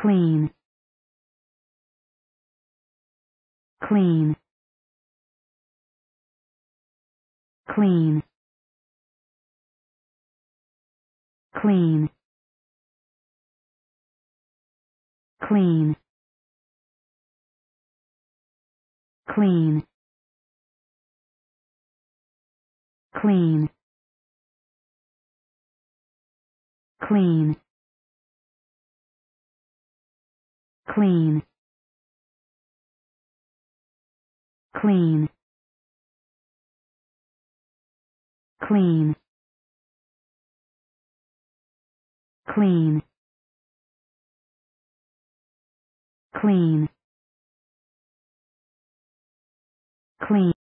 clean clean clean clean clean clean clean clean clean clean clean clean clean clean